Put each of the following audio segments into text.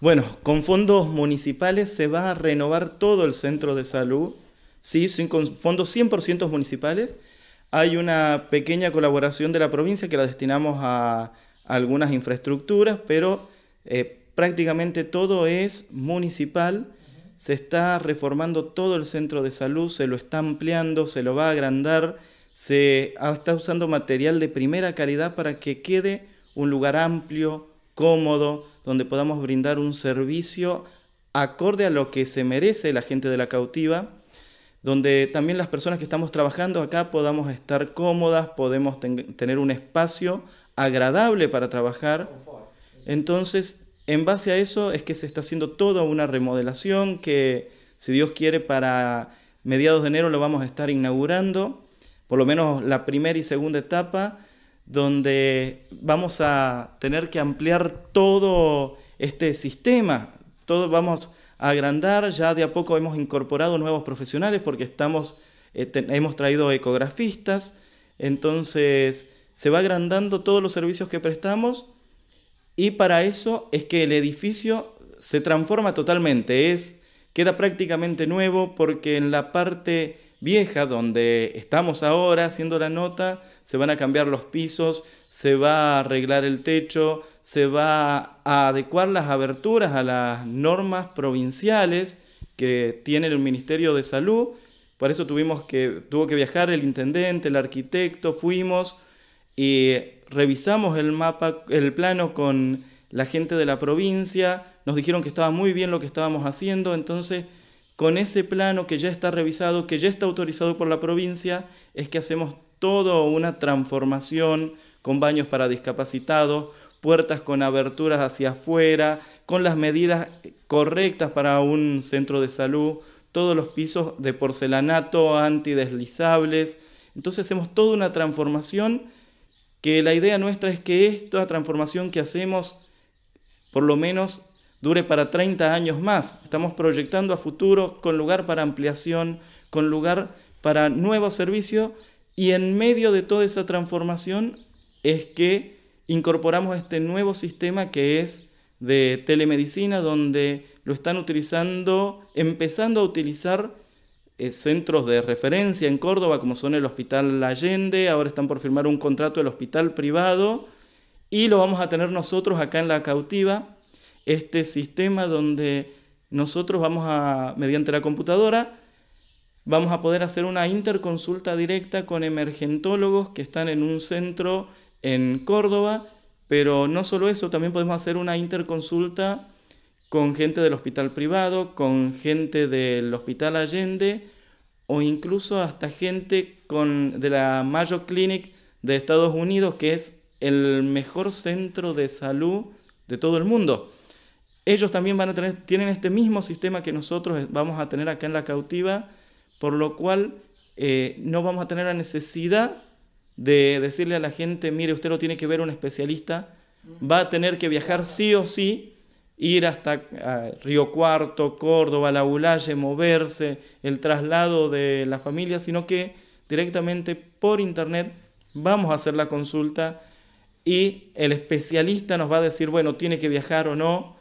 Bueno, con fondos municipales se va a renovar todo el centro de salud, ¿sí? con fondos 100% municipales. Hay una pequeña colaboración de la provincia que la destinamos a algunas infraestructuras, pero eh, prácticamente todo es municipal. Se está reformando todo el centro de salud, se lo está ampliando, se lo va a agrandar, se ah, está usando material de primera calidad para que quede un lugar amplio, cómodo, donde podamos brindar un servicio acorde a lo que se merece la gente de la cautiva, donde también las personas que estamos trabajando acá podamos estar cómodas, podemos tener un espacio agradable para trabajar. Entonces, en base a eso es que se está haciendo toda una remodelación que, si Dios quiere, para mediados de enero lo vamos a estar inaugurando, por lo menos la primera y segunda etapa, donde vamos a tener que ampliar todo este sistema, todo vamos a agrandar, ya de a poco hemos incorporado nuevos profesionales porque estamos, eh, hemos traído ecografistas, entonces se va agrandando todos los servicios que prestamos y para eso es que el edificio se transforma totalmente, es, queda prácticamente nuevo porque en la parte vieja donde estamos ahora haciendo la nota, se van a cambiar los pisos, se va a arreglar el techo, se va a adecuar las aberturas a las normas provinciales que tiene el Ministerio de Salud. por eso tuvimos que, tuvo que viajar el intendente, el arquitecto, fuimos y revisamos el mapa, el plano con la gente de la provincia, nos dijeron que estaba muy bien lo que estábamos haciendo, entonces con ese plano que ya está revisado, que ya está autorizado por la provincia, es que hacemos toda una transformación con baños para discapacitados, puertas con aberturas hacia afuera, con las medidas correctas para un centro de salud, todos los pisos de porcelanato antideslizables. Entonces hacemos toda una transformación que la idea nuestra es que esta transformación que hacemos por lo menos dure para 30 años más. Estamos proyectando a futuro con lugar para ampliación, con lugar para nuevo servicio... y en medio de toda esa transformación es que incorporamos este nuevo sistema que es de telemedicina donde lo están utilizando, empezando a utilizar eh, centros de referencia en Córdoba como son el Hospital Allende, ahora están por firmar un contrato del hospital privado y lo vamos a tener nosotros acá en la cautiva este sistema donde nosotros vamos a, mediante la computadora, vamos a poder hacer una interconsulta directa con emergentólogos que están en un centro en Córdoba, pero no solo eso, también podemos hacer una interconsulta con gente del hospital privado, con gente del hospital Allende o incluso hasta gente de la Mayo Clinic de Estados Unidos, que es el mejor centro de salud de todo el mundo ellos también van a tener, tienen este mismo sistema que nosotros vamos a tener acá en la cautiva, por lo cual eh, no vamos a tener la necesidad de decirle a la gente, mire, usted lo tiene que ver un especialista, va a tener que viajar sí o sí, ir hasta Río Cuarto, Córdoba, La Ulaye, moverse, el traslado de la familia, sino que directamente por internet vamos a hacer la consulta y el especialista nos va a decir, bueno, tiene que viajar o no,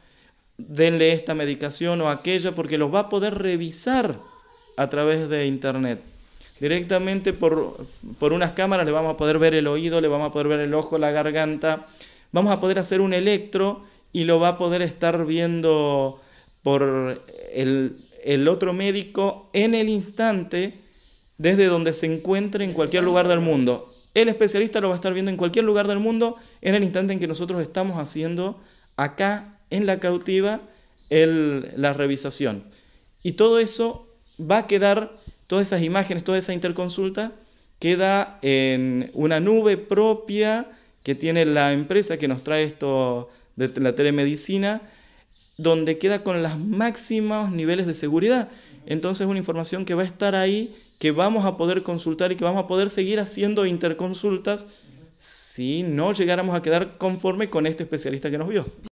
denle esta medicación o aquella, porque los va a poder revisar a través de internet. Directamente por, unas cámaras le vamos a poder ver el oído, le vamos a poder ver el ojo, la garganta, vamos a poder hacer un electro y lo va a poder estar viendo por el, el otro médico en el instante desde donde se encuentre en cualquier lugar del mundo. El especialista lo va a estar viendo en cualquier lugar del mundo en el instante en que nosotros estamos haciendo acá en la cautiva el, la revisación. Y todo eso va a quedar, todas esas imágenes, toda esa interconsulta, queda en una nube propia que tiene la empresa que nos trae esto de la telemedicina, donde queda con los máximos niveles de seguridad. Entonces una información que va a estar ahí, que vamos a poder consultar y que vamos a poder seguir haciendo interconsultas si no llegáramos a quedar conforme con este especialista que nos vio.